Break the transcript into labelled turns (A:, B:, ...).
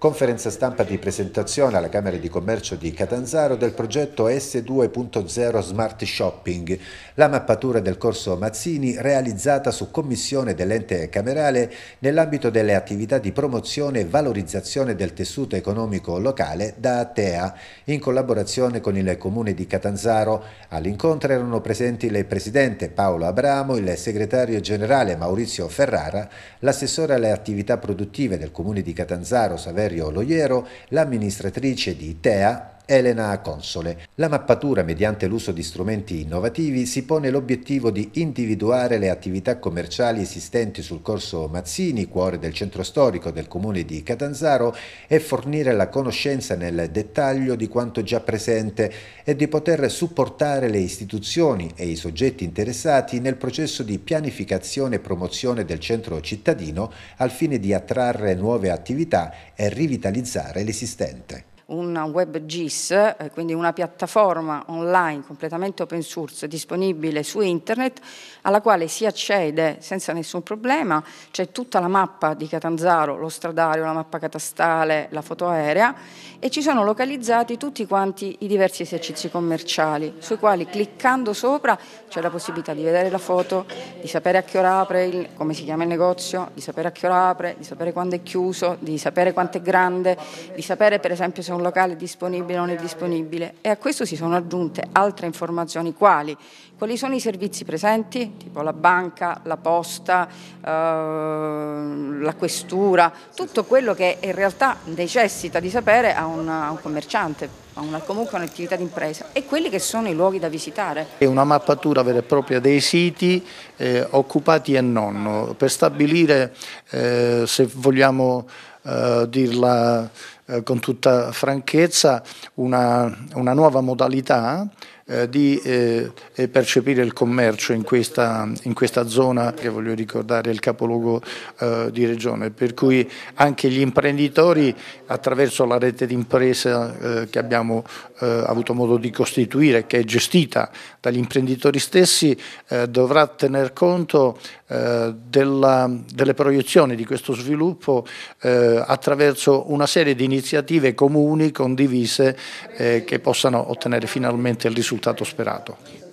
A: Conferenza stampa di presentazione alla Camera di Commercio di Catanzaro del progetto S2.0 Smart Shopping, la mappatura del corso Mazzini realizzata su commissione dell'ente camerale nell'ambito delle attività di promozione e valorizzazione del tessuto economico locale da Atea, in collaborazione con il Comune di Catanzaro. All'incontro erano presenti il Presidente Paolo Abramo, il Segretario Generale Maurizio Ferrara, l'assessore alle attività produttive del Comune di Catanzaro Saverio Valerio Loiero, l'amministratrice di ITEA, Elena Console. La mappatura, mediante l'uso di strumenti innovativi, si pone l'obiettivo di individuare le attività commerciali esistenti sul corso Mazzini, cuore del centro storico del comune di Catanzaro, e fornire la conoscenza nel dettaglio di quanto già presente e di poter supportare le istituzioni e i soggetti interessati nel processo di pianificazione e promozione del centro cittadino al fine di attrarre nuove attività e rivitalizzare l'esistente
B: un web GIS, eh, quindi una piattaforma online completamente open source disponibile su internet, alla quale si accede senza nessun problema, c'è tutta la mappa di Catanzaro, lo stradario, la mappa catastale, la foto aerea e ci sono localizzati tutti quanti i diversi esercizi commerciali, sui quali cliccando sopra c'è la possibilità di vedere la foto, di sapere a che ora apre, il, come si chiama il negozio, di sapere a che ora apre, di sapere quando è chiuso, di sapere quanto è grande, di sapere per esempio se un locale disponibile o non è disponibile e a questo si sono aggiunte altre informazioni quali quali sono i servizi presenti, tipo la banca, la posta, eh, la questura, tutto quello che in realtà necessita di sapere a, una, a un commerciante, a una, comunque a un'attività d'impresa e quelli che sono i luoghi da visitare.
C: È una mappatura vera e propria dei siti eh, occupati e non, per stabilire eh, se vogliamo eh, dirla eh, con tutta franchezza una, una nuova modalità eh, di eh, eh, percepire il commercio in questa, in questa, zona che voglio ricordare è il capoluogo eh, di regione, per cui anche gli imprenditori attraverso la rete di imprese che abbiamo avuto modo di costituire, che è gestita dagli imprenditori stessi, dovrà tener conto della, delle proiezioni di questo sviluppo attraverso una serie di iniziative iniziative comuni, condivise, eh, che possano ottenere finalmente il risultato sperato.